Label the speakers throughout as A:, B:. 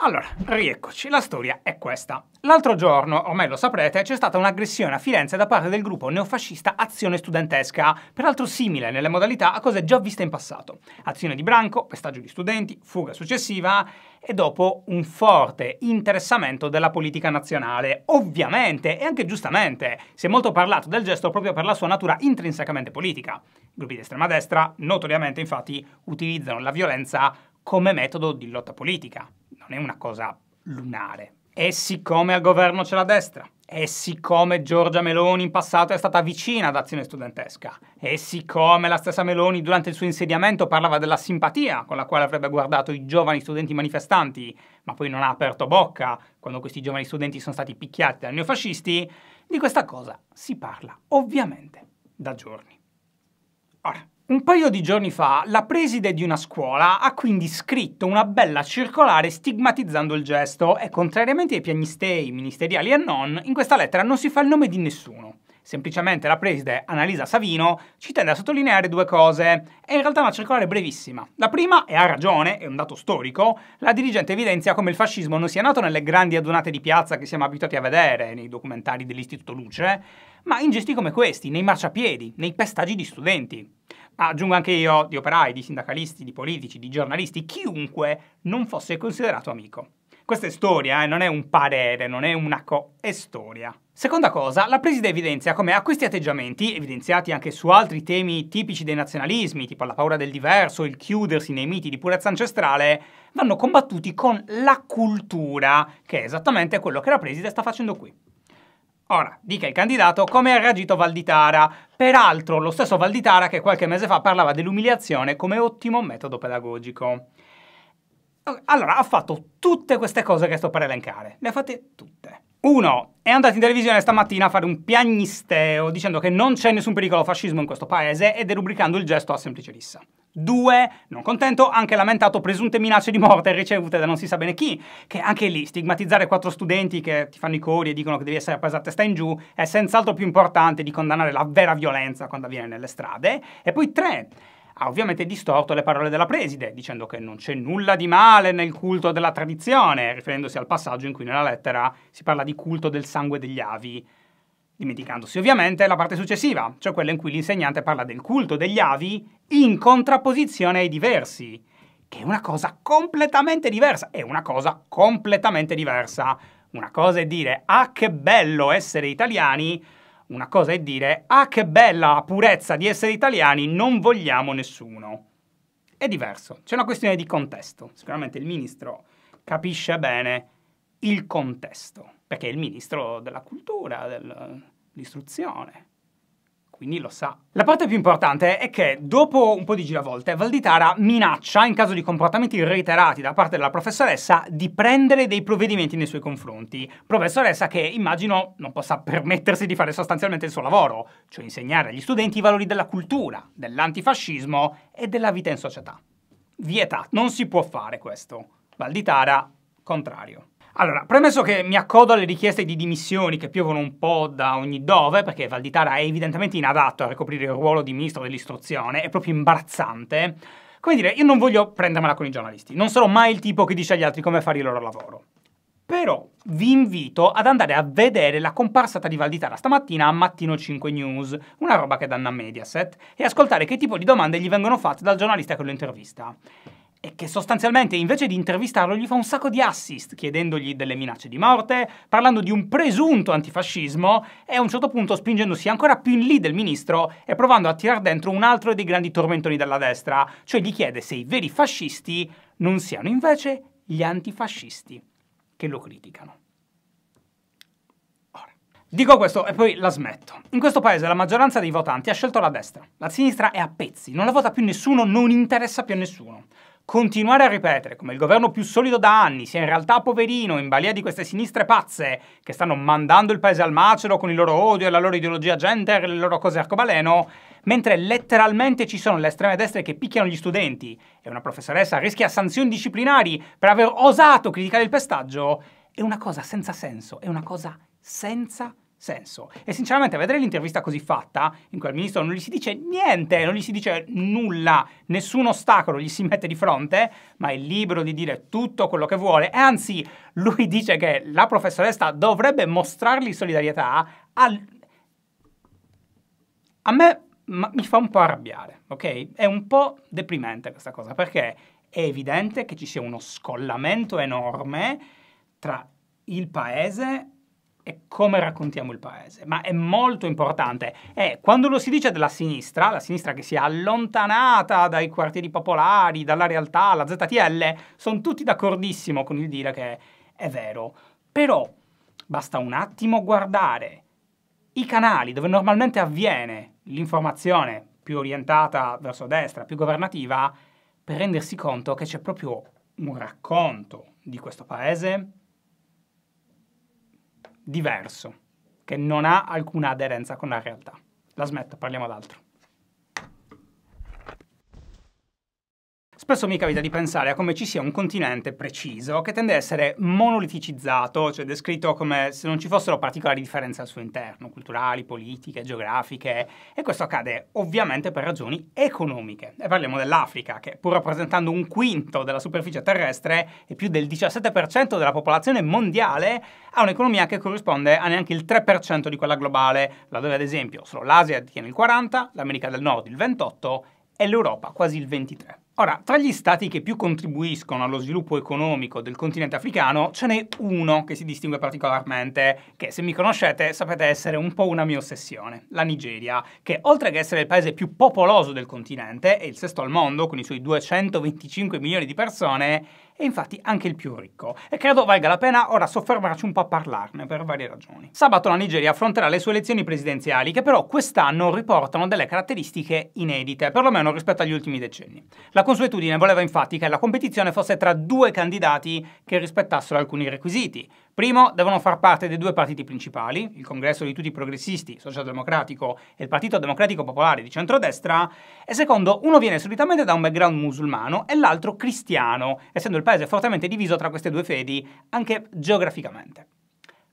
A: Allora, rieccoci, la storia è questa. L'altro giorno, ormai lo saprete, c'è stata un'aggressione a Firenze da parte del gruppo neofascista Azione Studentesca, peraltro simile nelle modalità a cose già viste in passato. Azione di branco, pestaggio di studenti, fuga successiva e dopo un forte interessamento della politica nazionale. Ovviamente, e anche giustamente, si è molto parlato del gesto proprio per la sua natura intrinsecamente politica. I gruppi di estrema destra, notoriamente infatti, utilizzano la violenza come metodo di lotta politica. Non è una cosa lunare. E siccome al governo c'è la destra, e siccome Giorgia Meloni in passato è stata vicina ad azione studentesca, e siccome la stessa Meloni durante il suo insediamento parlava della simpatia con la quale avrebbe guardato i giovani studenti manifestanti, ma poi non ha aperto bocca quando questi giovani studenti sono stati picchiati dai neofascisti, di questa cosa si parla ovviamente da giorni. Ora, un paio di giorni fa la preside di una scuola ha quindi scritto una bella circolare stigmatizzando il gesto e contrariamente ai piagnistei, ministeriali e non, in questa lettera non si fa il nome di nessuno. Semplicemente la preside Annalisa Savino ci tende a sottolineare due cose. È in realtà una circolare brevissima. La prima, e ha ragione, è un dato storico, la dirigente evidenzia come il fascismo non sia nato nelle grandi adunate di piazza che siamo abituati a vedere nei documentari dell'Istituto Luce, ma in gesti come questi, nei marciapiedi, nei pestaggi di studenti aggiungo anche io, di operai, di sindacalisti, di politici, di giornalisti, chiunque non fosse considerato amico. Questa è storia, eh, non è un parere, non è una co, è storia. Seconda cosa, la preside evidenzia come a questi atteggiamenti, evidenziati anche su altri temi tipici dei nazionalismi, tipo la paura del diverso, il chiudersi nei miti di purezza ancestrale, vanno combattuti con la cultura, che è esattamente quello che la preside sta facendo qui. Ora, dica il candidato come ha reagito Valditara. Peraltro, lo stesso Valditara che qualche mese fa parlava dell'umiliazione come ottimo metodo pedagogico. Allora, ha fatto tutte queste cose che sto per elencare. Le ha fatte tutte. 1. È andato in televisione stamattina a fare un piagnisteo dicendo che non c'è nessun pericolo fascismo in questo paese e derubricando il gesto a semplice rissa. Due, non contento, ha anche lamentato presunte minacce di morte ricevute da non si sa bene chi, che anche lì stigmatizzare quattro studenti che ti fanno i cori e dicono che devi essere appesa a testa in giù è senz'altro più importante di condannare la vera violenza quando avviene nelle strade. E poi tre, ha ovviamente distorto le parole della preside, dicendo che non c'è nulla di male nel culto della tradizione, riferendosi al passaggio in cui nella lettera si parla di culto del sangue degli avi dimenticandosi ovviamente la parte successiva, cioè quella in cui l'insegnante parla del culto degli avi in contrapposizione ai diversi, che è una cosa completamente diversa, è una cosa completamente diversa. Una cosa è dire ah che bello essere italiani, una cosa è dire ah che bella purezza di essere italiani, non vogliamo nessuno. È diverso, c'è una questione di contesto. Sicuramente il ministro capisce bene il contesto, perché è il ministro della cultura, dell'istruzione, quindi lo sa. La parte più importante è che dopo un po' di giravolte Valditara minaccia, in caso di comportamenti reiterati da parte della professoressa, di prendere dei provvedimenti nei suoi confronti. Professoressa che immagino non possa permettersi di fare sostanzialmente il suo lavoro, cioè insegnare agli studenti i valori della cultura, dell'antifascismo e della vita in società. Vietato, non si può fare questo. Valditara, contrario. Allora, premesso che mi accodo alle richieste di dimissioni che piovono un po' da ogni dove, perché Valditara è evidentemente inadatto a ricoprire il ruolo di ministro dell'istruzione, è proprio imbarazzante, come dire, io non voglio prendermela con i giornalisti, non sarò mai il tipo che dice agli altri come fare il loro lavoro. Però vi invito ad andare a vedere la comparsata di Valditara stamattina a Mattino 5 News, una roba che danno a Mediaset, e ascoltare che tipo di domande gli vengono fatte dal giornalista che lo intervista e che sostanzialmente invece di intervistarlo gli fa un sacco di assist, chiedendogli delle minacce di morte, parlando di un presunto antifascismo e a un certo punto spingendosi ancora più in lì del ministro e provando a tirar dentro un altro dei grandi tormentoni della destra, cioè gli chiede se i veri fascisti non siano invece gli antifascisti che lo criticano. Dico questo e poi la smetto. In questo paese la maggioranza dei votanti ha scelto la destra. La sinistra è a pezzi, non la vota più nessuno, non interessa più a nessuno. Continuare a ripetere come il governo più solido da anni sia in realtà poverino in balia di queste sinistre pazze che stanno mandando il paese al macero con il loro odio e la loro ideologia gender e le loro cose arcobaleno, mentre letteralmente ci sono le estreme destre che picchiano gli studenti e una professoressa rischia sanzioni disciplinari per aver osato criticare il pestaggio, è una cosa senza senso, è una cosa senza senso senso. E sinceramente vedere l'intervista così fatta, in cui al ministro non gli si dice niente, non gli si dice nulla, nessun ostacolo gli si mette di fronte, ma è libero di dire tutto quello che vuole, e anzi lui dice che la professoressa dovrebbe mostrargli solidarietà, al... a me mi fa un po' arrabbiare, ok? È un po' deprimente questa cosa, perché è evidente che ci sia uno scollamento enorme tra il paese è come raccontiamo il paese, ma è molto importante. E quando lo si dice della sinistra, la sinistra che si è allontanata dai quartieri popolari, dalla realtà, la ZTL, sono tutti d'accordissimo con il dire che è vero. Però basta un attimo guardare i canali dove normalmente avviene l'informazione più orientata verso destra, più governativa, per rendersi conto che c'è proprio un racconto di questo paese diverso, che non ha alcuna aderenza con la realtà. La smetto, parliamo d'altro. Spesso mi capita di pensare a come ci sia un continente preciso che tende ad essere monoliticizzato, cioè descritto come se non ci fossero particolari differenze al suo interno, culturali, politiche, geografiche, e questo accade ovviamente per ragioni economiche. E parliamo dell'Africa, che pur rappresentando un quinto della superficie terrestre e più del 17% della popolazione mondiale, ha un'economia che corrisponde a neanche il 3% di quella globale, laddove ad esempio solo l'Asia tiene il 40%, l'America del Nord il 28% e l'Europa quasi il 23%. Ora, tra gli stati che più contribuiscono allo sviluppo economico del continente africano, ce n'è uno che si distingue particolarmente, che se mi conoscete sapete essere un po' una mia ossessione, la Nigeria, che oltre che essere il paese più popoloso del continente e il sesto al mondo, con i suoi 225 milioni di persone, e infatti anche il più ricco, e credo valga la pena ora soffermarci un po' a parlarne per varie ragioni. Sabato la Nigeria affronterà le sue elezioni presidenziali, che però quest'anno riportano delle caratteristiche inedite, perlomeno rispetto agli ultimi decenni. La consuetudine voleva infatti che la competizione fosse tra due candidati che rispettassero alcuni requisiti, Primo, devono far parte dei due partiti principali, il congresso di tutti i progressisti, socialdemocratico e il Partito Democratico Popolare di centrodestra, e secondo, uno viene solitamente da un background musulmano e l'altro cristiano, essendo il paese fortemente diviso tra queste due fedi, anche geograficamente.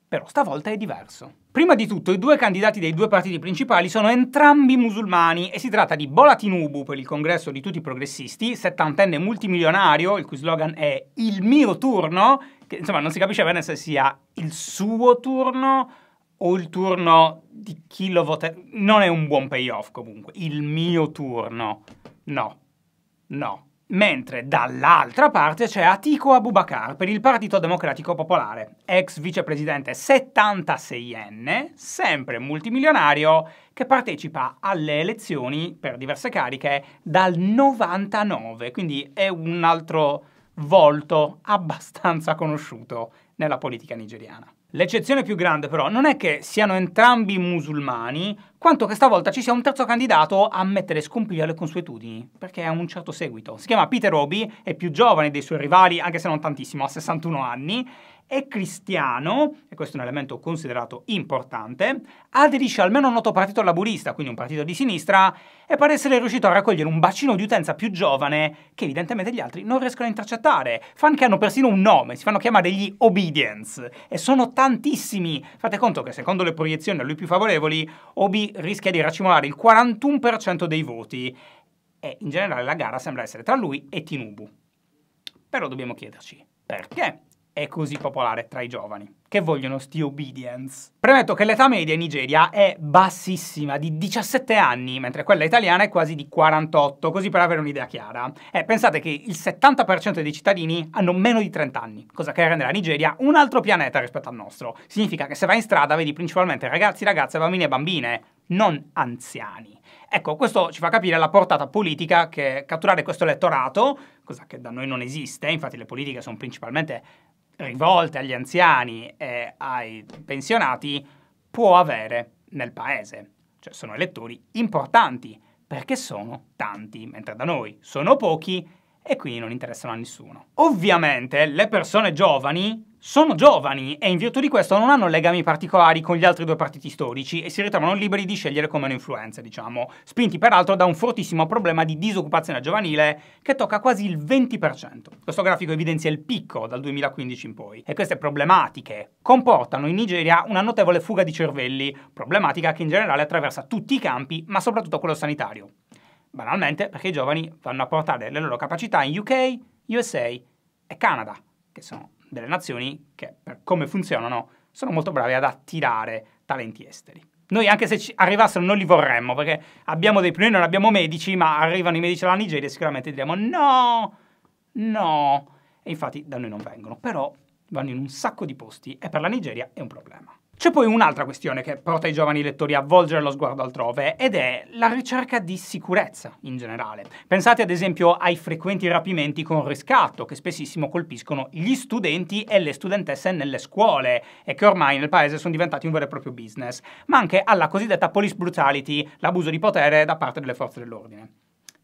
A: Però stavolta è diverso. Prima di tutto, i due candidati dei due partiti principali sono entrambi musulmani e si tratta di Bola Tinubu per il congresso di tutti i progressisti, settantenne multimilionario, il cui slogan è Il mio turno, che, insomma non si capisce bene se sia il suo turno o il turno di chi lo vota. Non è un buon payoff comunque. Il mio turno. No. No. Mentre dall'altra parte c'è Atiko Abubakar per il Partito Democratico Popolare, ex vicepresidente 76enne, sempre multimilionario, che partecipa alle elezioni per diverse cariche dal 99, quindi è un altro volto abbastanza conosciuto nella politica nigeriana. L'eccezione più grande però non è che siano entrambi musulmani, quanto che stavolta ci sia un terzo candidato a mettere scompiglio alle consuetudini, perché ha un certo seguito. Si chiama Peter Obi, è più giovane dei suoi rivali, anche se non tantissimo, ha 61 anni, è cristiano, e questo è un elemento considerato importante, aderisce almeno a un noto partito laburista, quindi un partito di sinistra, e pare essere riuscito a raccogliere un bacino di utenza più giovane che evidentemente gli altri non riescono a intercettare. Fan che hanno persino un nome, si fanno chiamare gli Obedience, e sono tantissimi. Fate conto che secondo le proiezioni a lui più favorevoli, Obi rischia di racimolare il 41% dei voti, e in generale la gara sembra essere tra lui e Tinubu. Però dobbiamo chiederci, perché? è così popolare tra i giovani, che vogliono sti obedience. Premetto che l'età media in Nigeria è bassissima, di 17 anni, mentre quella italiana è quasi di 48, così per avere un'idea chiara. E eh, pensate che il 70% dei cittadini hanno meno di 30 anni, cosa che rende la Nigeria un altro pianeta rispetto al nostro. Significa che se vai in strada vedi principalmente ragazzi, ragazze, bambini e bambine, non anziani. Ecco, questo ci fa capire la portata politica che catturare questo elettorato, cosa che da noi non esiste, infatti le politiche sono principalmente rivolte agli anziani e ai pensionati può avere nel paese. Cioè sono elettori importanti perché sono tanti, mentre da noi sono pochi e quindi non interessano a nessuno. Ovviamente le persone giovani sono giovani e in virtù di questo non hanno legami particolari con gli altri due partiti storici e si ritrovano liberi di scegliere come hanno influenza, diciamo, spinti peraltro da un fortissimo problema di disoccupazione giovanile che tocca quasi il 20%. Questo grafico evidenzia il picco dal 2015 in poi e queste problematiche comportano in Nigeria una notevole fuga di cervelli, problematica che in generale attraversa tutti i campi, ma soprattutto quello sanitario. Banalmente perché i giovani vanno a portare le loro capacità in UK, USA e Canada, che sono delle nazioni che, per come funzionano, sono molto bravi ad attirare talenti esteri. Noi anche se arrivassero non li vorremmo, perché abbiamo dei, noi non abbiamo medici, ma arrivano i medici dalla Nigeria e sicuramente diremo no, no. E infatti da noi non vengono, però vanno in un sacco di posti e per la Nigeria è un problema. C'è poi un'altra questione che porta i giovani lettori a volgere lo sguardo altrove ed è la ricerca di sicurezza in generale. Pensate ad esempio ai frequenti rapimenti con riscatto che spessissimo colpiscono gli studenti e le studentesse nelle scuole e che ormai nel paese sono diventati un vero e proprio business, ma anche alla cosiddetta police brutality, l'abuso di potere da parte delle forze dell'ordine.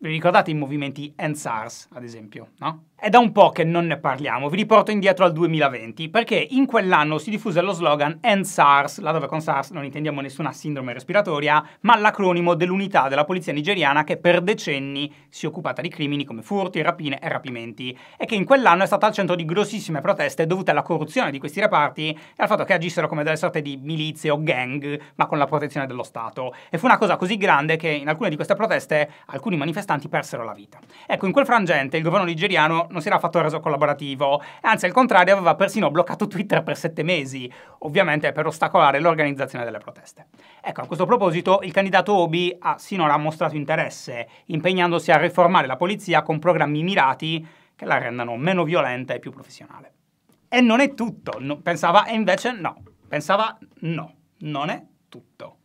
A: Vi ricordate i movimenti NSARS, ad esempio, no? È da un po' che non ne parliamo, vi riporto indietro al 2020, perché in quell'anno si diffuse lo slogan NSARS, dove con SARS non intendiamo nessuna sindrome respiratoria, ma l'acronimo dell'unità della polizia nigeriana che per decenni si è occupata di crimini come furti, rapine e rapimenti, e che in quell'anno è stata al centro di grossissime proteste dovute alla corruzione di questi reparti e al fatto che agissero come delle sorte di milizie o gang, ma con la protezione dello Stato. E fu una cosa così grande che in alcune di queste proteste alcuni manifestanti manifestanti persero la vita. Ecco, in quel frangente il governo nigeriano non si era affatto reso collaborativo, anzi al contrario aveva persino bloccato Twitter per sette mesi, ovviamente per ostacolare l'organizzazione delle proteste. Ecco, a questo proposito il candidato Obi ha sinora mostrato interesse, impegnandosi a riformare la polizia con programmi mirati che la rendano meno violenta e più professionale. E non è tutto, no, pensava, e invece no, pensava no, non è tutto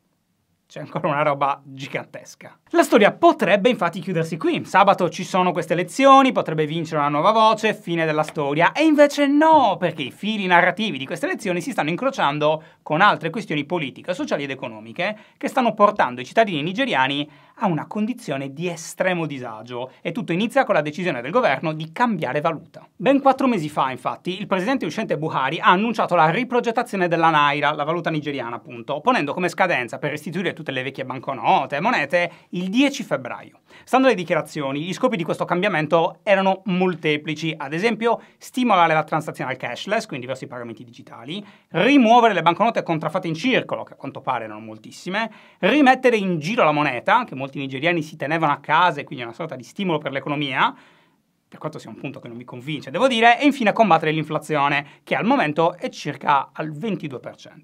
A: c'è ancora una roba gigantesca. La storia potrebbe infatti chiudersi qui. Sabato ci sono queste elezioni, potrebbe vincere una nuova voce, fine della storia. E invece no, perché i fili narrativi di queste elezioni si stanno incrociando con altre questioni politiche, sociali ed economiche che stanno portando i cittadini nigeriani a una condizione di estremo disagio e tutto inizia con la decisione del governo di cambiare valuta. Ben quattro mesi fa, infatti, il presidente uscente Buhari ha annunciato la riprogettazione della Naira, la valuta nigeriana appunto, ponendo come scadenza per restituire tutte le vecchie banconote e monete il 10 febbraio. Stando alle dichiarazioni, gli scopi di questo cambiamento erano molteplici, ad esempio stimolare la transazione al cashless, quindi verso i pagamenti digitali, rimuovere le banconote contraffatte in circolo, che a quanto pare erano moltissime, rimettere in giro la moneta, che molti molti nigeriani si tenevano a casa e quindi una sorta di stimolo per l'economia, per quanto sia un punto che non mi convince, devo dire, e infine combattere l'inflazione, che al momento è circa al 22%.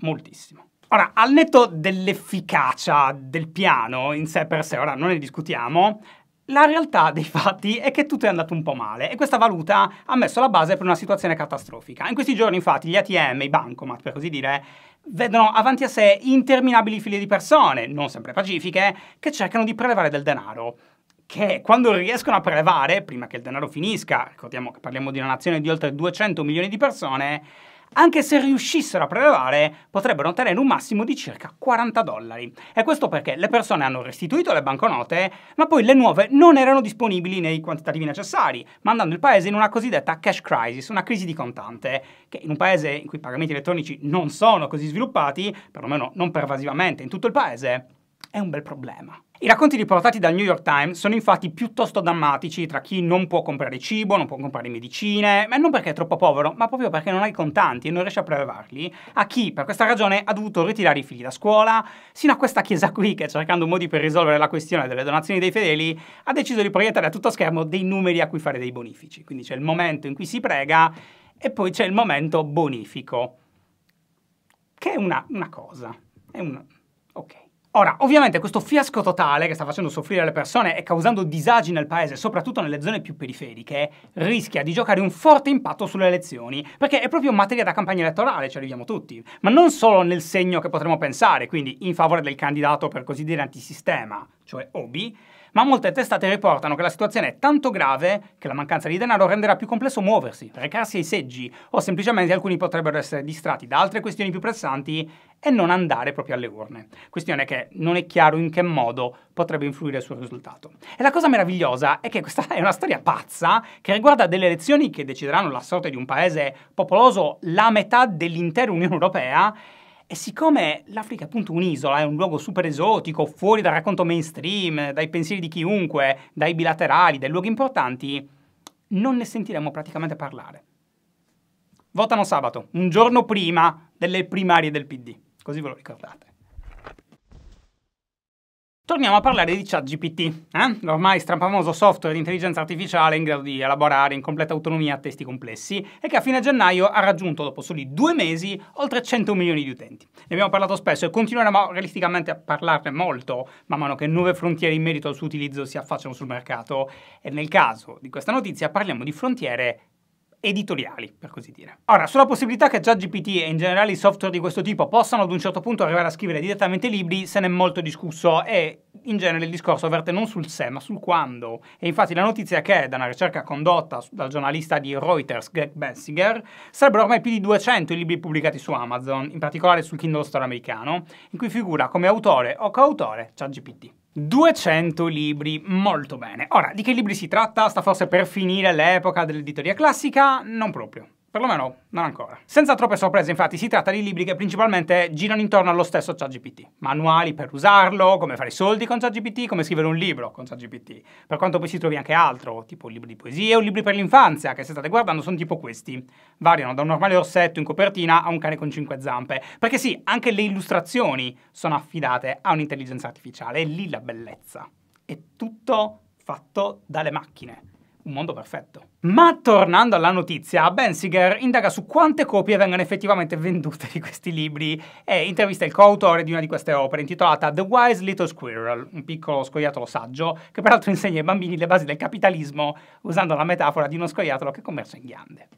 A: Moltissimo. Ora, al netto dell'efficacia del piano in sé per sé, ora non ne discutiamo, la realtà dei fatti è che tutto è andato un po' male e questa valuta ha messo la base per una situazione catastrofica. In questi giorni infatti gli ATM, i bancomat per così dire, vedono avanti a sé interminabili file di persone, non sempre pacifiche, che cercano di prelevare del denaro che quando riescono a prelevare, prima che il denaro finisca, ricordiamo che parliamo di una nazione di oltre 200 milioni di persone, anche se riuscissero a prelevare, potrebbero ottenere un massimo di circa 40 dollari. E questo perché le persone hanno restituito le banconote, ma poi le nuove non erano disponibili nei quantitativi necessari, mandando il paese in una cosiddetta cash crisis, una crisi di contante, che in un paese in cui i pagamenti elettronici non sono così sviluppati, perlomeno non pervasivamente in tutto il paese, è un bel problema. I racconti riportati dal New York Times sono infatti piuttosto drammatici tra chi non può comprare cibo, non può comprare medicine, ma non perché è troppo povero, ma proprio perché non ha i contanti e non riesce a prelevarli, a chi per questa ragione ha dovuto ritirare i figli da scuola, sino a questa chiesa qui che cercando modi per risolvere la questione delle donazioni dei fedeli ha deciso di proiettare a tutto schermo dei numeri a cui fare dei bonifici. Quindi c'è il momento in cui si prega e poi c'è il momento bonifico, che è una, una cosa, è un... ok. Ora, ovviamente questo fiasco totale che sta facendo soffrire le persone e causando disagi nel paese, soprattutto nelle zone più periferiche, rischia di giocare un forte impatto sulle elezioni, perché è proprio materia da campagna elettorale, ci arriviamo tutti, ma non solo nel segno che potremmo pensare, quindi in favore del candidato per così dire antisistema, cioè Obi, ma molte testate riportano che la situazione è tanto grave che la mancanza di denaro renderà più complesso muoversi, recarsi ai seggi o semplicemente alcuni potrebbero essere distratti da altre questioni più pressanti e non andare proprio alle urne. Questione che non è chiaro in che modo potrebbe influire sul risultato. E la cosa meravigliosa è che questa è una storia pazza che riguarda delle elezioni che decideranno la sorte di un paese popoloso la metà dell'intera Unione Europea e siccome l'Africa è appunto un'isola, è un luogo super esotico, fuori dal racconto mainstream, dai pensieri di chiunque, dai bilaterali, dai luoghi importanti, non ne sentiremo praticamente parlare. Votano sabato, un giorno prima delle primarie del PD, così ve lo ricordate. Torniamo a parlare di ChatGPT, eh? l'ormai strampamoso software di intelligenza artificiale in grado di elaborare in completa autonomia testi complessi e che a fine gennaio ha raggiunto, dopo soli due mesi, oltre 100 milioni di utenti. Ne abbiamo parlato spesso e continueremo realisticamente a parlarne molto man mano che nuove frontiere in merito al suo utilizzo si affacciano sul mercato e nel caso di questa notizia parliamo di frontiere editoriali, per così dire. Ora, sulla possibilità che ChatGPT e in generale i software di questo tipo possano ad un certo punto arrivare a scrivere direttamente libri, se n'è molto discusso e in genere il discorso verte non sul se, ma sul quando. E infatti la notizia è che, da una ricerca condotta dal giornalista di Reuters, Greg Bensinger, sarebbero ormai più di 200 i libri pubblicati su Amazon, in particolare sul Kindle Store americano, in cui figura come autore o coautore ChatGPT. 200 libri, molto bene. Ora, di che libri si tratta? Sta forse per finire l'epoca dell'editoria classica? Non proprio. Perlomeno, non ancora. Senza troppe sorprese, infatti, si tratta di libri che principalmente girano intorno allo stesso ChatGPT. Manuali per usarlo, come fare i soldi con ChatGPT, come scrivere un libro con ChatGPT. Per quanto poi si trovi anche altro, tipo libri di poesie o libri per l'infanzia, che se state guardando sono tipo questi. Variano da un normale orsetto in copertina a un cane con cinque zampe. Perché sì, anche le illustrazioni sono affidate a un'intelligenza artificiale, e lì la bellezza. È tutto fatto dalle macchine un mondo perfetto. Ma tornando alla notizia, Bensiger indaga su quante copie vengono effettivamente vendute di questi libri e intervista il coautore di una di queste opere intitolata The Wise Little Squirrel, un piccolo scoiattolo saggio che peraltro insegna ai bambini le basi del capitalismo usando la metafora di uno scoiattolo che commercia in ghiande.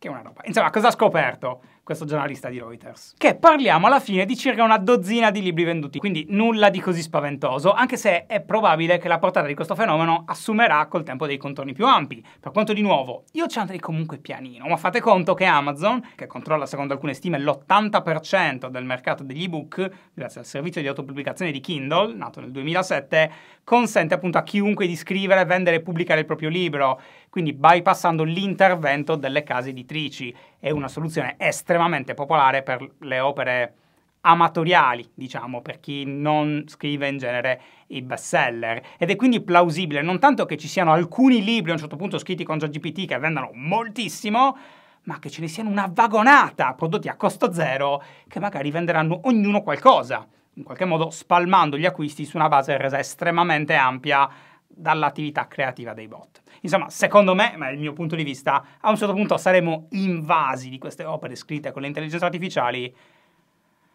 A: Che è una roba. Insomma, cosa ha scoperto? questo giornalista di Reuters, che parliamo alla fine di circa una dozzina di libri venduti, quindi nulla di così spaventoso, anche se è probabile che la portata di questo fenomeno assumerà col tempo dei contorni più ampi. Per quanto di nuovo, io ci andrei comunque pianino, ma fate conto che Amazon, che controlla secondo alcune stime l'80% del mercato degli ebook, grazie al servizio di autopubblicazione di Kindle, nato nel 2007, consente appunto a chiunque di scrivere, vendere e pubblicare il proprio libro, quindi bypassando l'intervento delle case editrici è una soluzione estremamente popolare per le opere amatoriali, diciamo, per chi non scrive in genere i bestseller. Ed è quindi plausibile, non tanto che ci siano alcuni libri a un certo punto scritti con GPT che vendano moltissimo, ma che ce ne siano una vagonata prodotti a costo zero che magari venderanno ognuno qualcosa, in qualche modo spalmando gli acquisti su una base resa estremamente ampia dall'attività creativa dei bot. Insomma, secondo me, ma è il mio punto di vista, a un certo punto saremo invasi di queste opere scritte con le intelligenze artificiali,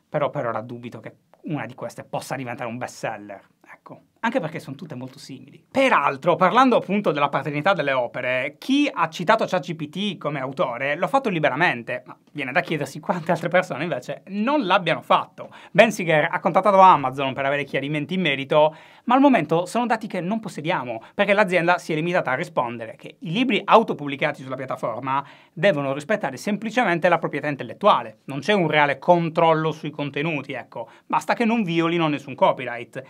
A: però per ora dubito che una di queste possa diventare un best seller. Ecco, anche perché sono tutte molto simili. Peraltro, parlando appunto della paternità delle opere, chi ha citato ChatGPT come autore l'ha fatto liberamente, ma viene da chiedersi quante altre persone invece non l'abbiano fatto. Bensiger ha contattato Amazon per avere chiarimenti in merito, ma al momento sono dati che non possediamo, perché l'azienda si è limitata a rispondere che i libri autopubblicati sulla piattaforma devono rispettare semplicemente la proprietà intellettuale. Non c'è un reale controllo sui contenuti, ecco, basta che non violino nessun copyright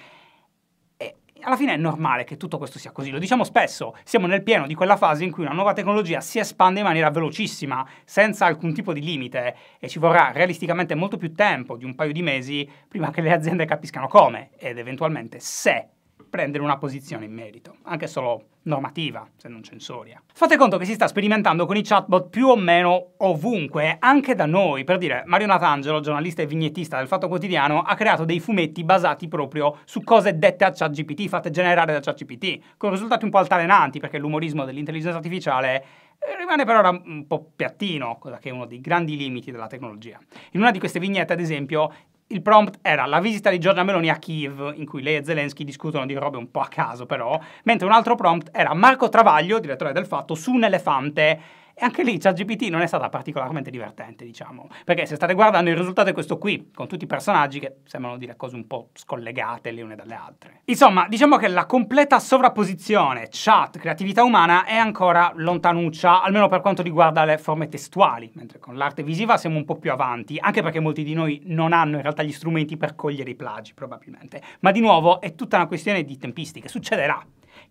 A: alla fine è normale che tutto questo sia così, lo diciamo spesso, siamo nel pieno di quella fase in cui una nuova tecnologia si espande in maniera velocissima, senza alcun tipo di limite, e ci vorrà realisticamente molto più tempo di un paio di mesi prima che le aziende capiscano come ed eventualmente se prendere una posizione in merito, anche solo normativa, se non censoria. Fate conto che si sta sperimentando con i chatbot più o meno ovunque, anche da noi. Per dire, Mario Natangelo, giornalista e vignettista del Fatto Quotidiano, ha creato dei fumetti basati proprio su cose dette a ChatGPT, fatte generare da ChatGPT, con risultati un po' altalenanti, perché l'umorismo dell'intelligenza artificiale eh, rimane per ora un po' piattino, cosa che è uno dei grandi limiti della tecnologia. In una di queste vignette, ad esempio, il prompt era la visita di Giorgia Meloni a Kiev, in cui lei e Zelensky discutono di robe un po' a caso però, mentre un altro prompt era Marco Travaglio, direttore del Fatto, su un elefante e anche lì ChatGPT non è stata particolarmente divertente, diciamo, perché se state guardando il risultato è questo qui, con tutti i personaggi che sembrano dire cose un po' scollegate le une dalle altre. Insomma, diciamo che la completa sovrapposizione chat creatività umana è ancora lontanuccia, almeno per quanto riguarda le forme testuali, mentre con l'arte visiva siamo un po' più avanti, anche perché molti di noi non hanno in realtà gli strumenti per cogliere i plagi, probabilmente. Ma di nuovo è tutta una questione di tempistiche, succederà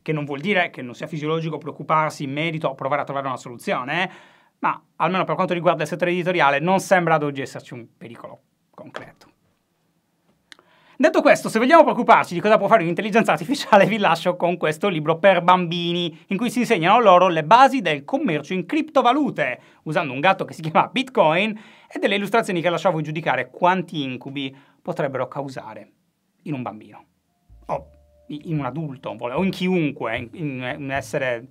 A: che non vuol dire che non sia fisiologico preoccuparsi in merito o provare a trovare una soluzione, eh, ma almeno per quanto riguarda il settore editoriale non sembra ad oggi esserci un pericolo concreto. Detto questo, se vogliamo preoccuparci di cosa può fare l'intelligenza artificiale, vi lascio con questo libro per bambini, in cui si insegnano loro le basi del commercio in criptovalute, usando un gatto che si chiama Bitcoin e delle illustrazioni che lasciavo a giudicare quanti incubi potrebbero causare in un bambino. Oh, in un adulto o in chiunque, in, un essere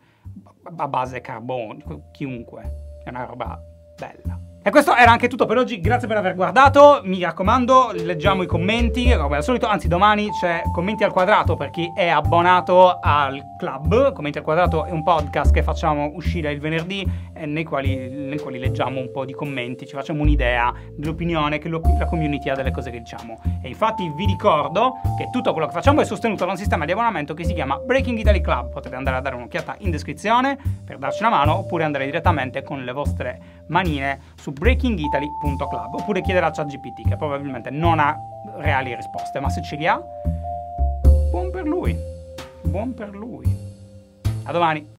A: a base carbonico, chiunque. È una roba bella. E questo era anche tutto per oggi, grazie per aver guardato, mi raccomando, leggiamo i commenti, come al solito, anzi domani c'è Commenti al quadrato per chi è abbonato al club, Commenti al quadrato è un podcast che facciamo uscire il venerdì eh, nei, quali, nei, quali, leggiamo un po' di commenti, ci facciamo un'idea dell'opinione che lo, la community ha delle cose che diciamo. E infatti vi ricordo che tutto quello che facciamo è sostenuto da un sistema di abbonamento che si chiama Breaking Italy Club, potete andare a dare un'occhiata in descrizione per darci una mano oppure andare direttamente con le vostre manine su breakingitaly.club oppure chiedere a GPT che probabilmente non ha reali risposte, ma se ce li ha, buon per lui. Buon per lui. A domani.